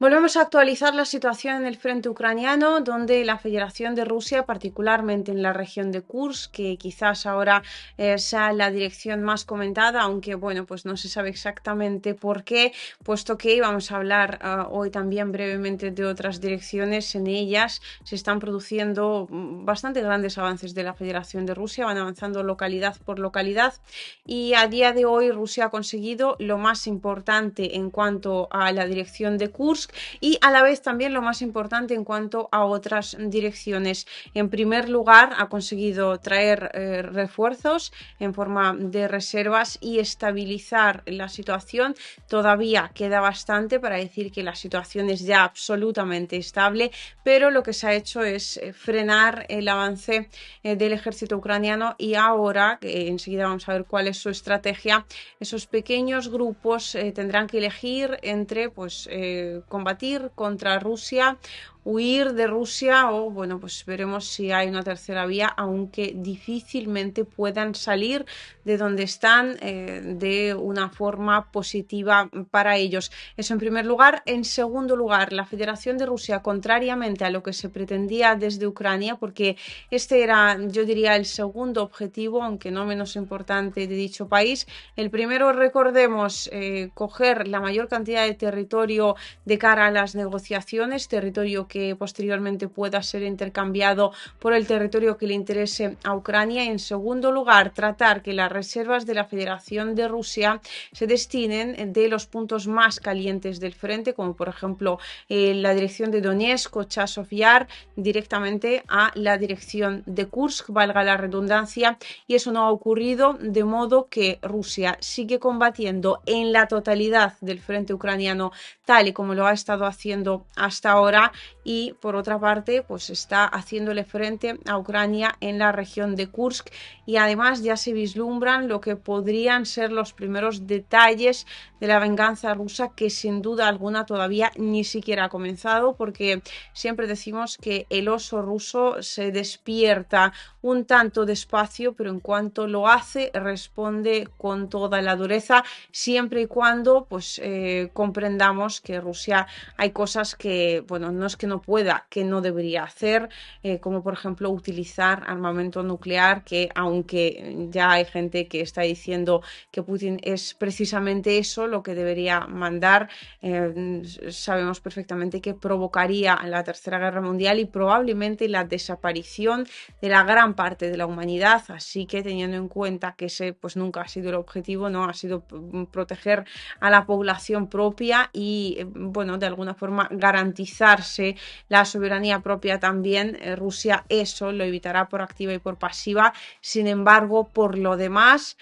Volvemos a actualizar la situación en el frente ucraniano, donde la Federación de Rusia, particularmente en la región de Kursk, que quizás ahora eh, sea la dirección más comentada, aunque bueno, pues no se sabe exactamente por qué, puesto que vamos a hablar eh, hoy también brevemente de otras direcciones. En ellas se están produciendo mm, bastante grandes avances de la Federación de Rusia, van avanzando localidad por localidad y a día de hoy Rusia ha conseguido lo más importante en cuanto a la dirección de Kursk y a la vez también lo más importante en cuanto a otras direcciones. En primer lugar, ha conseguido traer eh, refuerzos en forma de reservas y estabilizar la situación. Todavía queda bastante para decir que la situación es ya absolutamente estable, pero lo que se ha hecho es eh, frenar el avance eh, del ejército ucraniano y ahora, enseguida vamos a ver cuál es su estrategia, esos pequeños grupos tendrán que elegir entre pues combatir contra Rusia huir de Rusia o bueno, pues veremos si hay una tercera vía, aunque difícilmente puedan salir de donde están eh, de una forma positiva para ellos. Eso en primer lugar. En segundo lugar, la Federación de Rusia, contrariamente a lo que se pretendía desde Ucrania, porque este era, yo diría, el segundo objetivo, aunque no menos importante, de dicho país. El primero, recordemos, eh, coger la mayor cantidad de territorio de cara a las negociaciones, territorio que posteriormente pueda ser intercambiado por el territorio que le interese a Ucrania. En segundo lugar, tratar que las reservas de la Federación de Rusia se destinen de los puntos más calientes del frente, como por ejemplo eh, la dirección de Donetsk o Chasov directamente a la dirección de Kursk, valga la redundancia, y eso no ha ocurrido, de modo que Rusia sigue combatiendo en la totalidad del frente ucraniano, tal y como lo ha estado haciendo hasta ahora, y por otra parte pues está haciéndole frente a Ucrania en la región de Kursk y además ya se vislumbran lo que podrían ser los primeros detalles de la venganza rusa que sin duda alguna todavía ni siquiera ha comenzado porque siempre decimos que el oso ruso se despierta un tanto despacio, pero en cuanto lo hace responde con toda la dureza, siempre y cuando pues eh, comprendamos que Rusia hay cosas que, bueno, no es que no pueda, que no debería hacer, eh, como por ejemplo utilizar armamento nuclear, que aunque ya hay gente que está diciendo que Putin es precisamente eso, lo que debería mandar. Eh, sabemos perfectamente que provocaría la Tercera Guerra Mundial y probablemente la desaparición de la gran parte de la humanidad. Así que teniendo en cuenta que ese pues nunca ha sido el objetivo, no ha sido mm, proteger a la población propia y eh, bueno, de alguna forma garantizarse la soberanía propia también. Eh, Rusia eso lo evitará por activa y por pasiva. Sin embargo, por lo demás,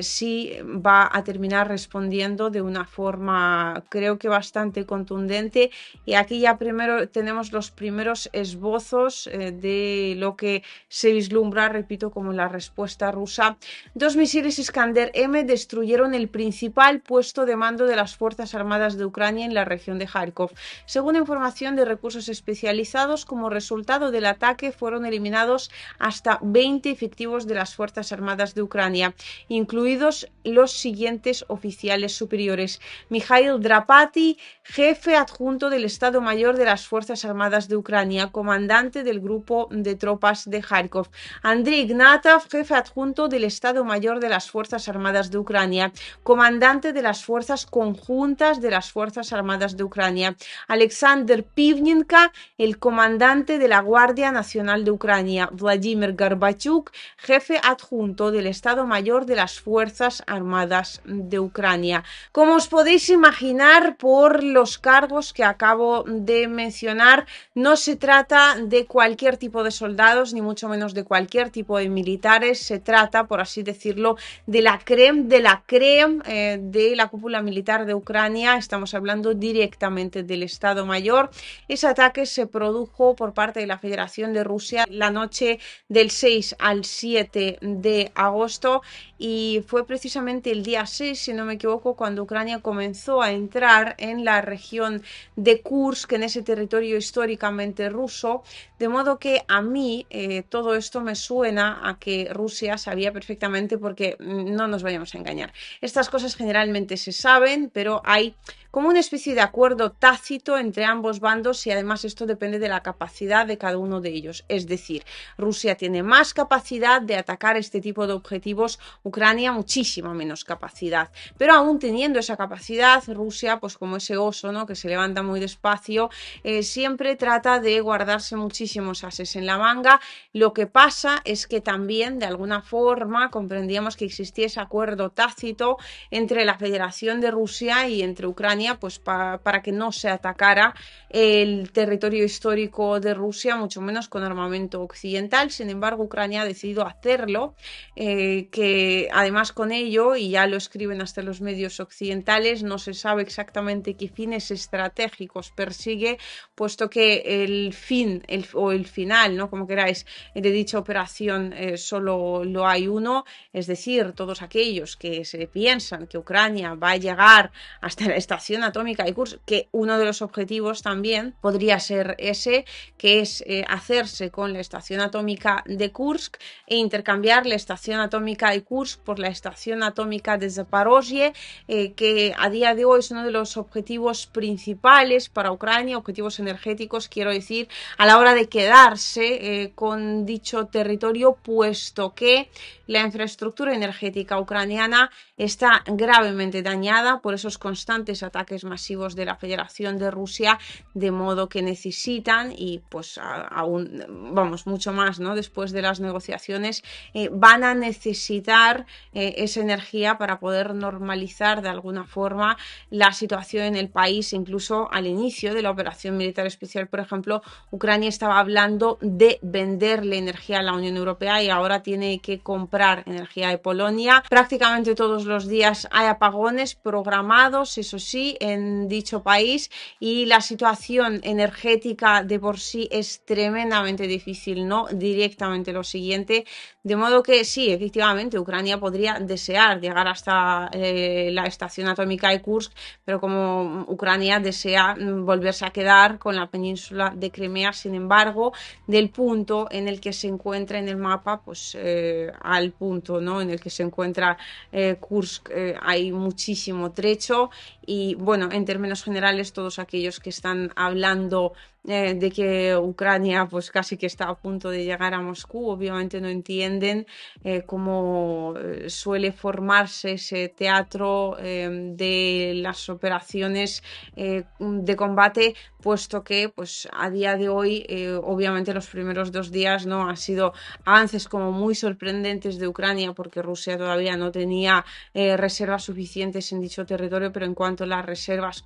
sí va a terminar respondiendo de una forma creo que bastante contundente y aquí ya primero tenemos los primeros esbozos eh, de lo que se vislumbra, repito, como la respuesta rusa. Dos misiles Iskander M destruyeron el principal puesto de mando de las Fuerzas Armadas de Ucrania en la región de Kharkov. Según información de recursos especializados, como resultado del ataque fueron eliminados hasta 20 efectivos de las Fuerzas Armadas de Ucrania, incluidos los siguientes oficiales Superiores, Mikhail Drapati, jefe adjunto del Estado Mayor de las Fuerzas Armadas de Ucrania, comandante del grupo de tropas de Kharkov, Andriy Ignatov, jefe adjunto del Estado Mayor de las Fuerzas Armadas de Ucrania, comandante de las Fuerzas Conjuntas de las Fuerzas Armadas de Ucrania, Alexander Pivninka, el comandante de la Guardia Nacional de Ucrania, Vladimir Garbachuk, jefe adjunto del Estado Mayor de las Fuerzas Armadas de Ucrania. Como os podéis imaginar por los cargos que acabo de mencionar, no se trata de cualquier tipo de soldados, ni mucho menos de cualquier tipo de militares. Se trata, por así decirlo, de la creme, de la creme eh, de la cúpula militar de Ucrania. Estamos hablando directamente del Estado Mayor. Ese ataque se produjo por parte de la Federación de Rusia la noche del 6 al 7 de agosto y fue precisamente el día 6, si no me equivoco, cuando Ucrania comenzó a entrar en la región de Kursk, en ese territorio históricamente ruso, de modo que a mí eh, todo esto me suena a que Rusia sabía perfectamente porque mm, no nos vayamos a engañar. Estas cosas generalmente se saben, pero hay como una especie de acuerdo tácito entre ambos bandos y además esto depende de la capacidad de cada uno de ellos. Es decir, Rusia tiene más capacidad de atacar este tipo de objetivos, Ucrania muchísima menos capacidad. Pero aún teniendo esa capacidad, Rusia, pues como ese oso, ¿no? Que se levanta muy despacio, eh, siempre trata de guardarse muchísimo muchísimos ases en la manga. Lo que pasa es que también, de alguna forma, comprendíamos que existía ese acuerdo tácito entre la Federación de Rusia y entre Ucrania, pues para que no se atacara el territorio histórico de Rusia, mucho menos con armamento occidental. Sin embargo, Ucrania ha decidido hacerlo, eh, que además con ello, y ya lo escriben hasta los medios occidentales, no se sabe exactamente qué fines estratégicos persigue, puesto que el fin el, o el final, ¿no? Como queráis, de dicha operación eh, solo lo hay uno, es decir, todos aquellos que se piensan que Ucrania va a llegar hasta la estación atómica de Kursk, que uno de los objetivos también podría ser ese, que es eh, hacerse con la estación atómica de Kursk e intercambiar la estación atómica de Kursk por la estación atómica de Zaporozhye, eh, que a día de hoy es uno de los objetivos principales para Ucrania, objetivos energéticos, quiero decir, a la hora de quedarse eh, con dicho territorio, puesto que la infraestructura energética ucraniana está gravemente dañada por esos constantes ataques masivos de la Federación de Rusia, de modo que necesitan, y pues aún, vamos, mucho más, ¿no? Después de las negociaciones, eh, van a necesitar eh, esa energía para poder normalizar de alguna forma la situación en el país, incluso al inicio de la operación militar especial, por ejemplo, Ucrania estaba hablando de venderle energía a la Unión Europea y ahora tiene que comprar energía de Polonia. Prácticamente todos los días hay apagones programados, eso sí, en dicho país y la situación energética de por sí es tremendamente difícil, ¿no? Directamente lo siguiente, de modo que sí, efectivamente, Ucrania podría desear llegar hasta eh, la estación atómica de Kursk, pero como Ucrania desea mm, volverse a quedar con la península de Crimea, sin embargo, del punto en el que se encuentra en el mapa, pues eh, al punto ¿no? en el que se encuentra eh, Kursk, hay muchísimo trecho y bueno, en términos generales, todos aquellos que están hablando eh, de que Ucrania pues casi que está a punto de llegar a Moscú, obviamente no entienden eh, cómo eh, suele formarse ese teatro de las operaciones de combate, puesto que pues a día de hoy obviamente los primeros dos días no han sido avances como muy sorprendentes de Ucrania porque Rusia todavía no tenía reservas suficientes en dicho territorio, pero en cuanto las reservas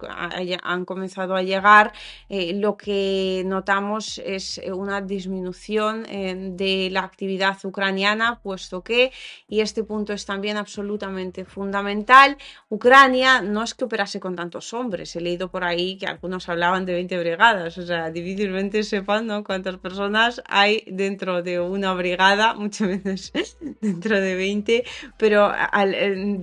han comenzado a llegar, lo que eh, notamos es eh, una disminución eh, de la actividad ucraniana, puesto que, y este punto es también absolutamente fundamental, Ucrania no es que operase con tantos hombres. He leído por ahí que algunos hablaban de 20 brigadas, o sea, difícilmente sepan ¿no? cuántas personas hay dentro de una brigada, muchas veces dentro de 20, pero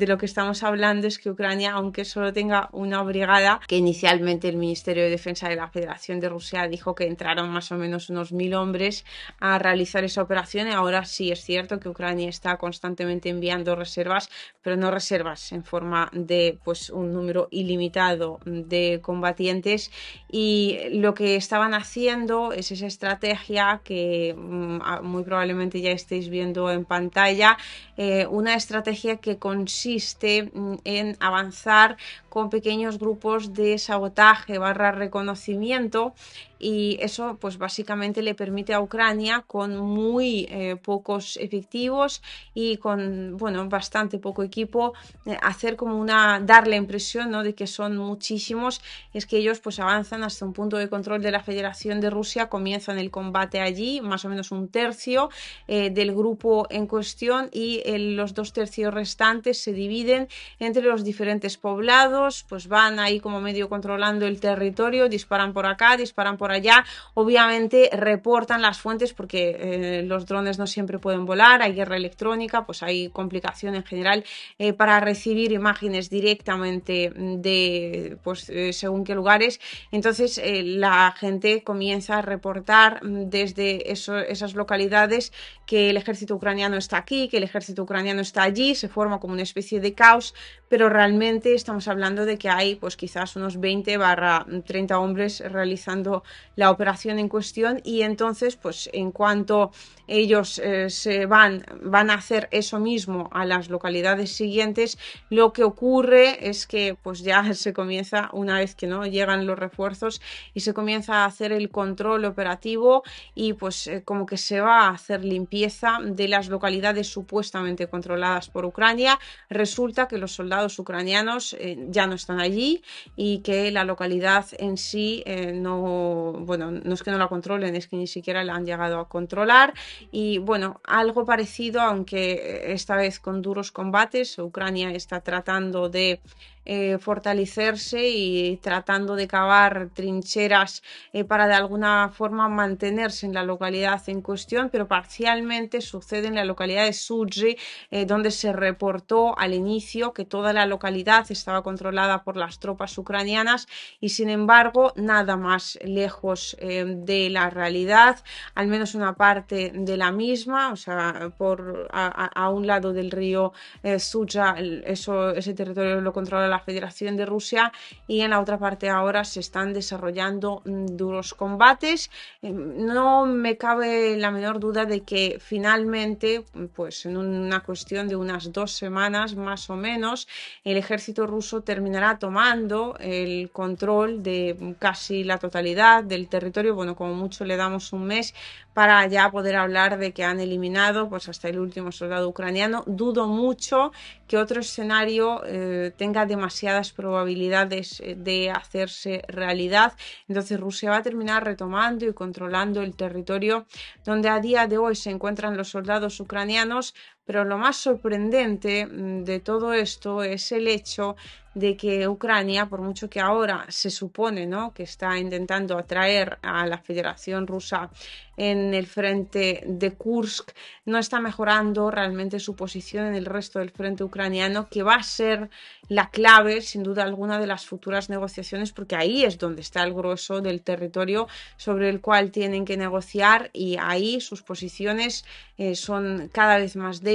de lo que estamos hablando es que Ucrania, aunque solo tenga una brigada, que inicialmente el Ministerio de Defensa de la Federación de Rusia dijo que entraron más o menos unos mil hombres a realizar esa operación. Ahora sí es cierto que Ucrania está constantemente enviando reservas, pero no reservas en forma de pues, un número ilimitado de combatientes y lo que estaban haciendo es esa estrategia que mm, ah, muy probablemente ya estéis viendo en pantalla, eh, una estrategia que consiste mm, en avanzar con pequeños grupos de sabotaje barra reconocimiento y eso pues básicamente le permite a Ucrania con muy eh, pocos efectivos y con bueno bastante poco equipo eh, hacer como una dar la impresión ¿no? de que son muchísimos es que ellos pues avanzan hasta un punto de control de la Federación de Rusia comienzan el combate allí más o menos un tercio eh, del grupo en cuestión y los dos tercios restantes se dividen entre los diferentes poblados pues van ahí como medio controlando el territorio disparan por acá disparan por allá. Obviamente reportan las fuentes porque eh, los drones no siempre pueden volar, hay guerra electrónica, pues hay complicación en general eh, para recibir imágenes directamente de pues eh, según qué lugares. Entonces la gente comienza a reportar desde esas localidades que el ejército ucraniano está aquí, que el ejército ucraniano está allí, se forma como una especie de caos, pero realmente estamos hablando de que hay pues quizás unos 20 barra 30 hombres realizando la operación en cuestión y entonces pues en cuanto ellos eh, se van van a hacer eso mismo a las localidades siguientes lo que ocurre es que pues ya se comienza una vez que no llegan los refuerzos y se comienza a hacer el control operativo y pues eh, como que se va a hacer limpieza de las localidades supuestamente controladas por Ucrania resulta que los soldados ucranianos eh, ya no están allí y que la localidad en sí no bueno, no es que no la controlen, es que ni siquiera la han llegado a controlar y bueno, algo parecido, aunque eh, esta vez con duros combates, Ucrania está tratando de eh, fortalecerse y tratando de cavar trincheras eh, para de alguna forma mantenerse en la localidad en cuestión, pero parcialmente sucede en la localidad de Suji, eh, donde se reportó al inicio que toda la localidad estaba controlada por las tropas ucranianas y sin embargo nada más lejos de la realidad, al menos una parte de la misma, o sea, por a, un lado del río Suja, ese territorio lo controla la Federación de Rusia y en la otra parte ahora se están desarrollando mm, duros combates. Em, no me cabe la menor duda de que finalmente, pues en una cuestión de unas dos semanas más o menos, el ejército ruso terminará tomando el control de casi la totalidad del territorio. Bueno, como mucho le damos un mes para ya poder hablar de que han eliminado pues hasta el último soldado ucraniano. Dudo mucho que otro escenario eh, tenga demasiado demasiadas probabilidades eh, de hacerse realidad. Entonces Rusia va a terminar retomando y controlando el territorio donde a día de hoy se encuentran los soldados ucranianos pero lo más sorprendente mm, de todo esto es el hecho de que Ucrania, por mucho que ahora se supone ¿no? que está intentando atraer a la Federación Rusa en el frente de Kursk, no está mejorando realmente su posición en el resto del frente ucraniano, que va a ser la clave, sin duda alguna, de las futuras negociaciones, porque ahí es donde está el grueso del territorio sobre el cual tienen que negociar y ahí sus posiciones eh, son cada vez más débiles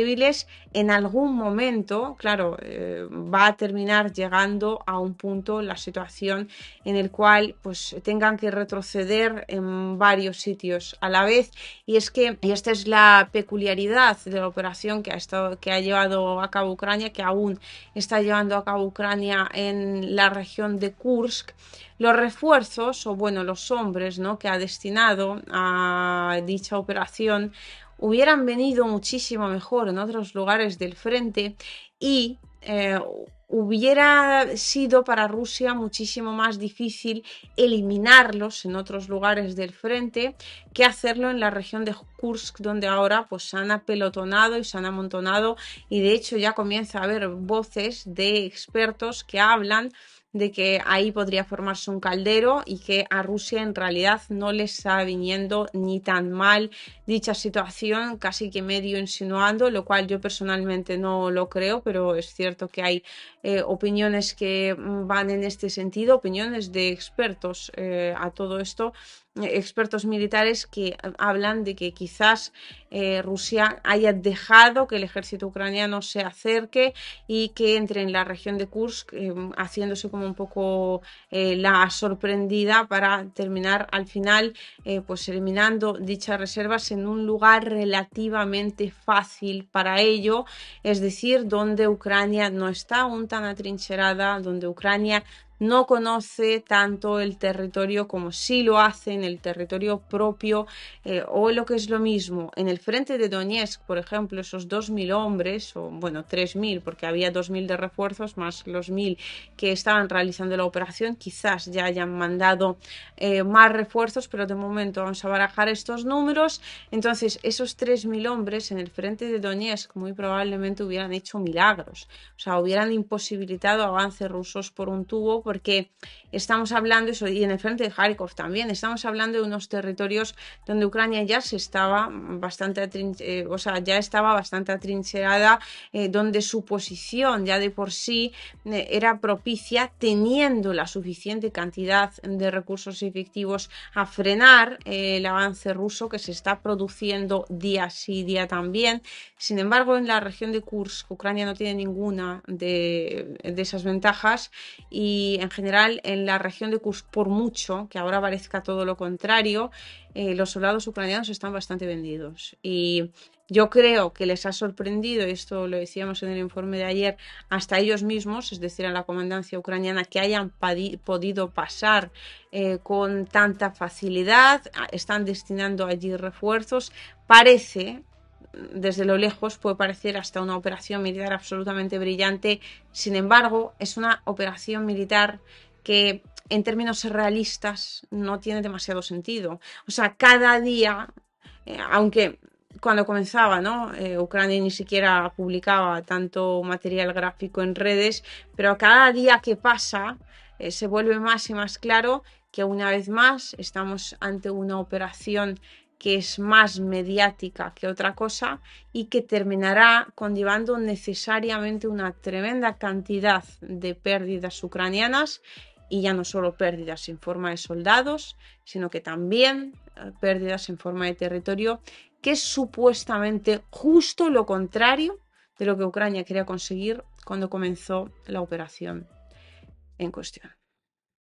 en algún momento, claro, eh, va a terminar llegando a un punto la situación en el cual pues tengan que retroceder en varios sitios a la vez. Y es que esta es la peculiaridad de la operación que ha, estado, que ha llevado a cabo Ucrania, que aún está llevando a cabo Ucrania en la región de Kursk los refuerzos o bueno los hombres que ha destinado a dicha operación hubieran venido muchísimo mejor en otros lugares del frente y eh, hubiera sido para Rusia muchísimo más difícil eliminarlos en otros lugares del frente que hacerlo en la región de Kursk, donde ahora pues, se han apelotonado y se han amontonado y de hecho ya comienza a haber voces de expertos que hablan de que ahí podría formarse un caldero y que a Rusia en realidad no le está viniendo ni tan mal dicha situación, casi que medio insinuando, lo cual yo personalmente no lo creo, pero es cierto que hay eh, opiniones que mm, van en este sentido, opiniones de expertos eh, a todo esto expertos militares que eh, hablan de que quizás eh, Rusia haya dejado que el ejército ucraniano se acerque y que entre en la región de Kursk, eh, haciéndose como un poco la sorprendida para terminar al final, pues eliminando dichas reservas en un lugar relativamente fácil para ello, es decir, donde Ucrania no está aún tan atrincherada, donde Ucrania no conoce tanto el territorio como sí lo hace en el territorio propio eh, o lo que es lo mismo. En el frente de Donetsk, por ejemplo, esos 2.000 hombres, o bueno, 3.000, porque había 2.000 de refuerzos más los 1.000 que estaban realizando la operación, quizás ya hayan mandado eh, más refuerzos, pero de momento vamos a barajar estos números. Entonces, esos 3.000 hombres en el frente de Donetsk muy probablemente hubieran hecho milagros, o sea, hubieran imposibilitado avances rusos por un tubo porque estamos hablando, eso, y en el frente de Kharkov también, estamos hablando de unos territorios donde Ucrania ya se estaba bastante, eh, o ya estaba bastante atrincherada, eh, donde su posición ya de por sí eh, era propicia, teniendo la suficiente cantidad de recursos efectivos a frenar el avance ruso que se está produciendo día sí, día también. Sin embargo, en la región de Kursk, Ucrania no tiene ninguna de esas ventajas y eh, en general en la región de Kursk, por mucho que ahora parezca todo lo contrario, eh, los soldados ucranianos están bastante vendidos. Y yo creo que les ha sorprendido, esto lo decíamos en el informe de ayer, hasta ellos mismos, es decir, a la comandancia ucraniana, que hayan podido pasar eh, con tanta facilidad, están destinando allí refuerzos. Parece, desde lo lejos puede parecer hasta una operación militar absolutamente brillante. Sin embargo, es una operación militar que en términos realistas no tiene demasiado sentido. O sea, cada día, eh, aunque cuando comenzaba, ¿no? Eh, Ucrania ni siquiera publicaba tanto material gráfico en redes, pero cada día que pasa eh, se vuelve más y más claro que una vez más estamos ante una operación que es más mediática que otra cosa y que terminará conllevando necesariamente una tremenda cantidad de pérdidas ucranianas y ya no solo pérdidas en forma de soldados, sino que también eh, pérdidas en forma de territorio, que es supuestamente justo lo contrario de lo que Ucrania quería conseguir cuando comenzó la operación en cuestión.